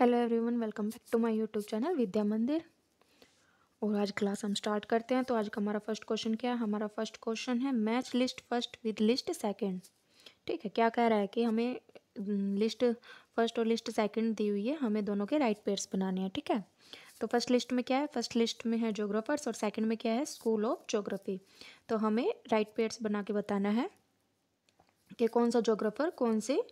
Hello everyone welcome back to my YouTube channel Vidya Mandir और आज class हम स्टार्ट करते हैं तो आज का हमारा फर्स्ट क्वेश्चन क्या है हमारा फर्स्ट क्वेश्चन है match list first with list second ठीक है क्या कह रहा है कि हमें लिस्ट फर्स्ट और लिस्ट सेकंड दी हुई है हमें दोनों के राइट पेयर्स बनाने हैं ठीक है तो फर्स्ट लिस्ट में क्या है फर्स्ट लिस्ट में है जोग्राफर्स और सेकेंड में क्या है स्कूल ऑफ जोग्राफी तो हमें राइट पेयर्स बना के बताना है कि कौन सा जोग्राफर कौन से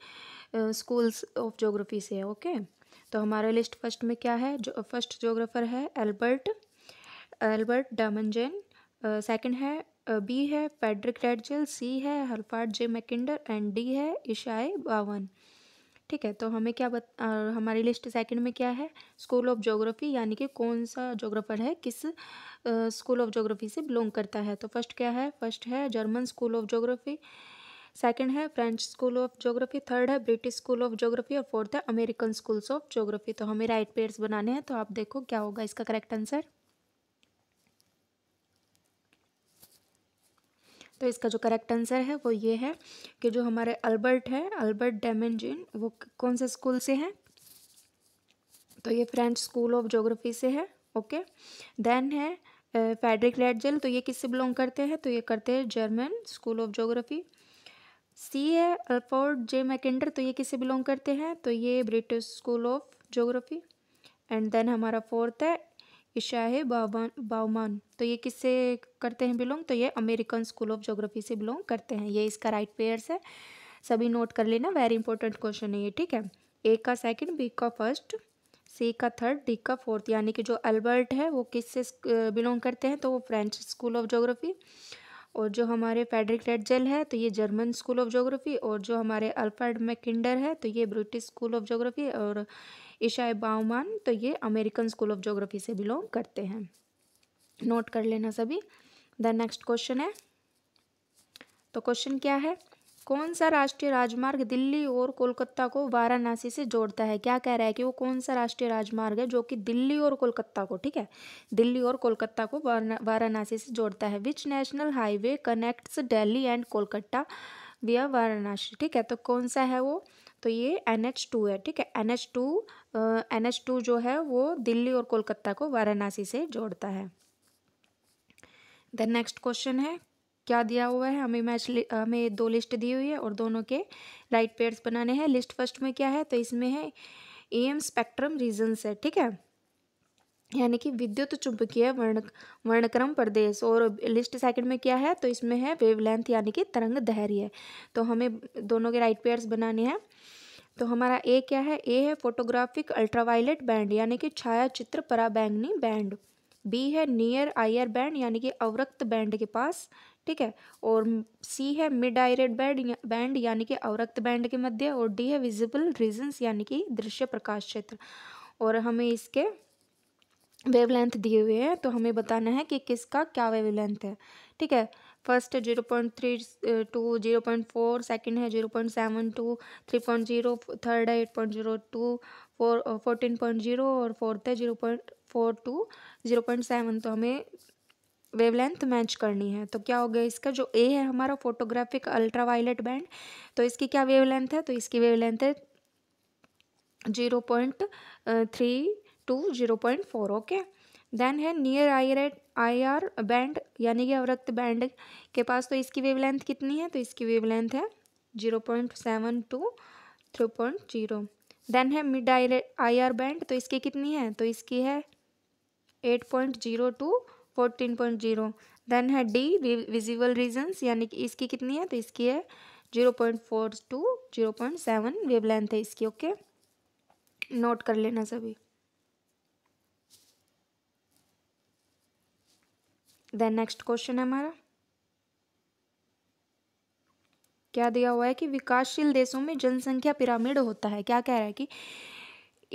स्कूल्स ऑफ जोग्राफी से है ओके okay? तो हमारा लिस्ट फर्स्ट में क्या है जो फर्स्ट जोग्राफ़र है एल्बर्ट एल्बर्ट डामजेन सेकंड है बी है फेडरिक रेडजिल सी है Halford J Mackinder and D है ईशाए बावन ठीक है तो हमें क्या बत आ, हमारी लिस्ट सेकंड में क्या है स्कूल ऑफ जोग्राफ़ी यानी कि कौन सा जोग्राफ़र है किस स्कूल ऑफ जोग्राफ़ी से बिलोंग करता है तो फर्स्ट क्या है फर्स्ट है German school of geography second है French school of geography third है ब्रिटिश स्कूल ऑफ ज्योग्राफी और फोर्थ है अमेरिकन स्कूल्स ऑफ ज्योग्राफी तो हमें राइट पेयर्स बनाने हैं तो आप देखो क्या होगा इसका करेक्ट आंसर तो इसका जो करेक्ट आंसर है वो ये है कि जो हमारे अल्बर्ट है अल्बर्ट डेमेंजिन वो कौन से स्कूल से हैं तो ये फ्रेंच स्कूल ऑफ ज्योग्राफी से है ओके देन है फेडरिक eh, लेडजल तो ये किससे बिलोंग करते हैं तो ये करते हैं German school of geography C है अल्फोर्ड जे मैकेंडर तो ये किससे बिलोंग करते हैं तो ये British school of geography and then हमारा फोर्थ है ईशा है बाउमान तो ये किससे करते हैं बिलोंग तो ये अमेरिकन स्कूल ऑफ जोग्राफी से बिलोंग करते हैं ये इसका राइट पेयर्स है सभी नोट कर लेना वेरी इंपॉर्टेंट क्वेश्चन है ये ठीक है ए का सेकंड बी का फर्स्ट सी का थर्ड डी का फोर्थ यानी कि जो अल्बर्ट है वो किससे बिलोंग करते हैं तो वो फ्रेंच स्कूल ऑफ जोग्राफी और जो हमारे फेडरिक रेडजेल है तो ये जर्मन स्कूल ऑफ जोग्राफी और जो हमारे अल्फर्ड मैकिंडर है तो ये ब्रिटिश स्कूल ऑफ जोग्राफी और ईशाए बाउमान तो ये अमेरिकन स्कूल ऑफ जोग्राफी से बिलोंग करते हैं नोट कर लेना सभी द नेक्स्ट क्वेश्चन है तो क्वेश्चन क्या है कौन सा राष्ट्रीय राजमार्ग दिल्ली और कोलकाता को वाराणसी से जोड़ता है क्या कह रहा है कि वो कौन सा राष्ट्रीय राजमार्ग है जो कि दिल्ली और कोलकाता को ठीक है दिल्ली और कोलकाता को वाराणसी से जोड़ता है which national highway connects Delhi and Kolkata via Varanasi ठीक है तो कौन सा है वो तो ये एन एच टू है ठीक है N H two N H two जो है वो दिल्ली और कोलकाता को वाराणसी से जोड़ता है द नेक्स्ट क्वेश्चन है क्या दिया हुआ है हमें मैच हमें दो लिस्ट दी हुई है और दोनों के राइट पेयर्स बनाने हैं लिस्ट फर्स्ट में क्या है तो इसमें है ए एम स्पेक्ट्रम रीजन्स है ठीक है यानी कि विद्युत चुंबकीय वर्ण वर्णक्रम प्रदेश और लिस्ट सेकंड में क्या है तो इसमें है वेवलेंथ यानी कि तरंग है तो हमें दोनों के राइट पेयर्स बनाने हैं तो हमारा ए क्या है ए है फोटोग्राफिक अल्ट्रावायलेट बैंड यानी कि छाया चित्र पराबैंगनी बैंड बी है नियर आयर बैंड यानी कि अवरक्त बैंड के पास ठीक है और सी है मिड आयरेट बैंड बैंड यानी कि अवरक्त बैंड के मध्य और डी है विजिबल रीजन्स यानी कि दृश्य प्रकाश क्षेत्र और हमें इसके वेवलेंथ दिए हुए हैं तो हमें बताना है कि किसका क्या वेवलेंथ है ठीक है first zero point three to zero point four second है zero point seven to three point zero third है eight point zero to fourteen point point जीरो और फोर्थ है zero point four to zero point seven तो हमें wavelength match करनी है तो क्या हो गया इसका जो ए है हमारा फोटोग्राफिक अल्ट्रावायलेट बैंड तो इसकी क्या वेवलेंथ है तो इसकी वेवलेंथ है zero point three to zero point four okay then है near infrared I R band यानी कि अवरक्त बैंड के पास तो इसकी वेवलेंथ कितनी है तो इसकी वेवलेंथ है zero point seven to three point zero then है मिड आई आर बैंड तो इसकी कितनी है तो इसकी है eight point zero to fourteen point zero then है डी विजिबल रीजन्स यानी कि इसकी कितनी है तो इसकी है zero point four to zero point seven wavelength है इसकी ओके okay? नोट कर लेना सभी देन नेक्स्ट क्वेश्चन है हमारा क्या दिया हुआ है कि विकासशील देशों में जनसंख्या पिरामिड होता है क्या कह रहा है कि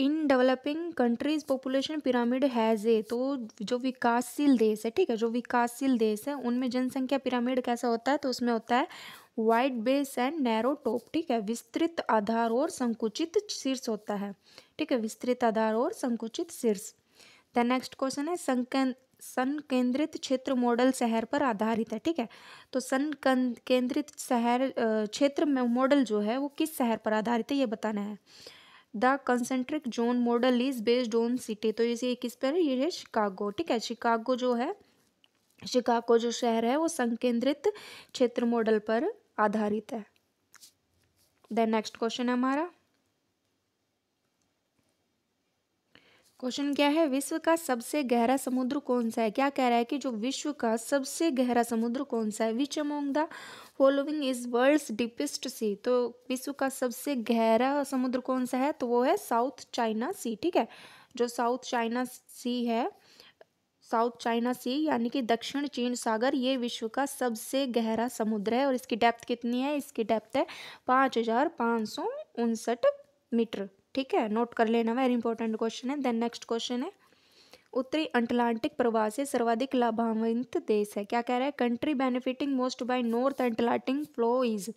in developing countries population pyramid has a तो जो विकासशील देश है ठीक है जो विकासशील देश है उनमें जनसंख्या पिरामिड कैसा होता है तो उसमें होता है wide base and narrow top ठीक है विस्तृत आधार और संकुचित शीर्ष होता है ठीक है विस्तृत आधार और संकुचित शीर्ष द नेक्स्ट क्वेश्चन है सन संकेंद्रित क्षेत्र मॉडल शहर पर आधारित है ठीक है तो सन केंद्रित शहर क्षेत्र में मॉडल जो है वो किस शहर पर आधारित है ये बताना है the concentric zone model is based on city तो ये किस पर है ये है शिकागो ठीक है शिकागो जो है शिकागो जो शहर है वो संकेंद्रित क्षेत्र मॉडल पर आधारित है देन नेक्स्ट क्वेश्चन है हमारा क्वेश्चन क्या है विश्व का सबसे गहरा समुद्र कौन सा है क्या कह रहा है कि जो विश्व का सबसे गहरा समुद्र कौन सा है which among the following is world's deepest sea तो विश्व का सबसे गहरा समुद्र कौन सा है तो वो है साउथ चाइना सी ठीक है जो साउथ चाइना सी है साउथ चाइना सी यानी कि दक्षिण चीन सागर ये विश्व का सबसे गहरा समुद्र है और इसकी डेप्थ कितनी है इसकी डेप्थ है पाँच हज़ार पाँच सौ उनसठ मीटर ठीक है नोट कर लेना वेरी इंपॉर्टेंट क्वेश्चन है देन नेक्स्ट क्वेश्चन है उत्तरी अंटलांटिक प्रवाह से सर्वाधिक लाभान्वित देश है क्या कह रहा है country benefiting most by north Atlantic flow is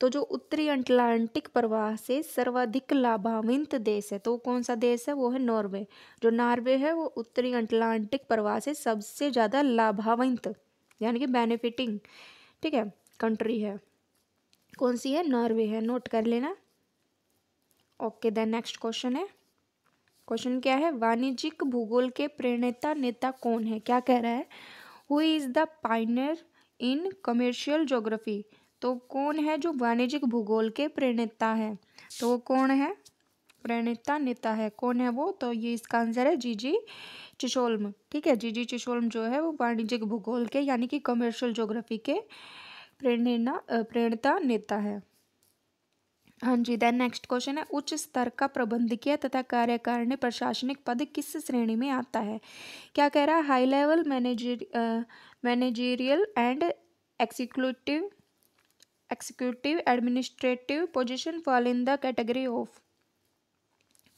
तो जो उत्तरी अंटलांटिक प्रवाह से सर्वाधिक लाभान्वित देश है तो कौन सा देश है वो है नॉर्वे जो नॉर्वे है वो उत्तरी अंटलांटिक प्रवाह से सबसे ज़्यादा लाभान्वित यानी कि बेनिफिटिंग ठीक है कंट्री है कौन सी है नॉर्वे है नोट कर लेना ओके देन नेक्स्ट क्वेश्चन है क्वेश्चन क्या है वाणिज्यिक भूगोल के प्रणेता नेता कौन है क्या कह रहा है who is the pioneer in commercial geography तो कौन है जो वाणिज्यिक भूगोल के प्रणेता है तो वो कौन है प्रणेता नेता है कौन है वो तो ये इसका आंसर है जी जी चिशोल्म ठीक है जी जी चिशोल्म जो है वो वाणिज्यिक भूगोल के यानी कि कमर्शियल जोग्राफी के प्रेरणा प्रेरणता नेता है हाँ जी देन नेक्स्ट क्वेश्चन है उच्च स्तर का प्रबंधकीय तथा कार्यकारिणी प्रशासनिक पद किस श्रेणी में आता है क्या कह रहा है high level manager managerial and executive executive administrative position fall in the category of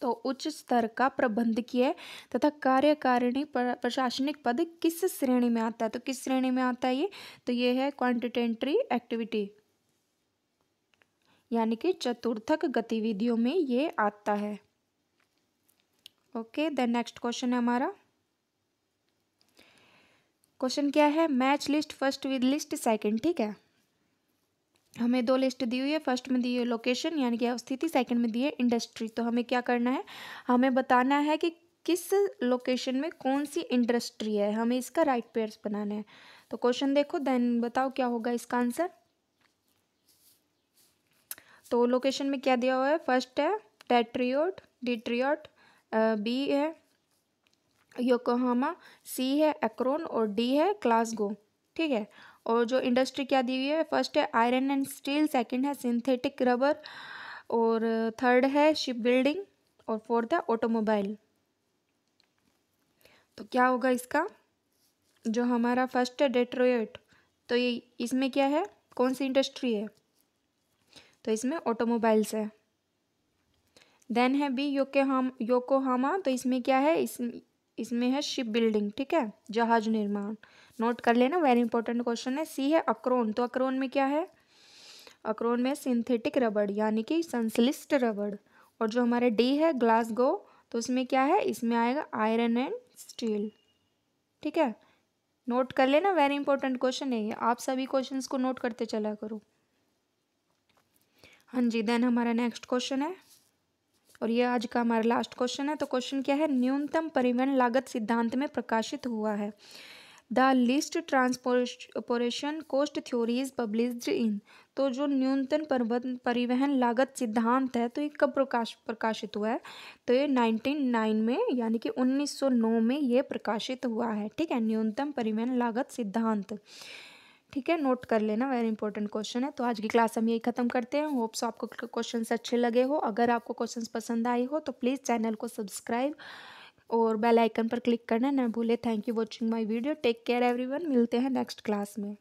तो उच्च स्तर का प्रबंधकीय तथा कार्यकारिणी प्रशासनिक पद किस श्रेणी में आता है तो किस श्रेणी में आता है ये तो ये है क्वान्टिटेंट्री एक्टिविटी यानी कि चतुर्थक गतिविधियों में ये आता है ओके देन नेक्स्ट क्वेश्चन है हमारा क्वेश्चन क्या है match list first with list second ठीक है हमें दो लिस्ट दी हुई है फर्स्ट में दी हुई लोकेशन यानी कि स्थिति सेकंड में दी है इंडस्ट्री तो हमें क्या करना है हमें बताना है कि किस लोकेशन में कौन सी इंडस्ट्री है हमें इसका राइट पेयर्स बनाना है तो क्वेश्चन देखो देन बताओ क्या होगा इसका आंसर तो लोकेशन में क्या दिया हुआ है फर्स्ट है टेट्रियोट डिट्रियोट बी है योकोहामा सी है एक्रोन और डी है क्लासगो ठीक है और जो इंडस्ट्री क्या दी हुई है फर्स्ट है आयरन एंड स्टील सेकंड है सिंथेटिक रबर और थर्ड है शिप बिल्डिंग और फोर्थ है ऑटोमोबाइल तो क्या होगा इसका जो हमारा फर्स्ट है डेट्रोएट तो ये इसमें क्या है कौन सी इंडस्ट्री है तो इसमें ऑटोमोबाइल्स है देन है बी हाम योको हामा तो इसमें क्या है इस इसमें है शिप बिल्डिंग ठीक है जहाज निर्माण नोट कर लेना वेरी इंपॉर्टेंट क्वेश्चन है सी है अक्रोन तो अक्रोन में क्या है अक्रोन में सिंथेटिक रबड़ यानी कि संश्लिष्ट रबड़ और जो हमारे डी है ग्लासगो तो उसमें क्या है इसमें आएगा आयरन एंड स्टील ठीक है नोट कर लेना वेरी इंपॉर्टेंट क्वेश्चन है ये आप सभी क्वेश्चंस को नोट करते चला करो हाँ जी देन हमारा नेक्स्ट क्वेश्चन है और ये आज का हमारा लास्ट क्वेश्चन है तो क्वेश्चन क्या है न्यूनतम परिवहन लागत सिद्धांत में प्रकाशित हुआ है the least transportation cost theory is published in तो जो न्यूनतम परिवहन लागत सिद्धांत है तो ये कब प्रकाश प्रकाशित हुआ है तो ये 1909 में यानी कि 1909 में ये प्रकाशित हुआ है ठीक है न्यूनतम परिवहन लागत सिद्धांत ठीक है नोट कर लेना वेरी इंपॉर्टेंट क्वेश्चन है तो आज की क्लास हम यही खत्म करते हैं होप्स आपको क्वेश्चंस अच्छे लगे हो अगर आपको क्वेश्चंस पसंद आए हो तो प्लीज़ चैनल को सब्सक्राइब और बेल आइकन पर क्लिक करना ना भूले thank you watching my video take care everyone मिलते हैं नेक्स्ट क्लास में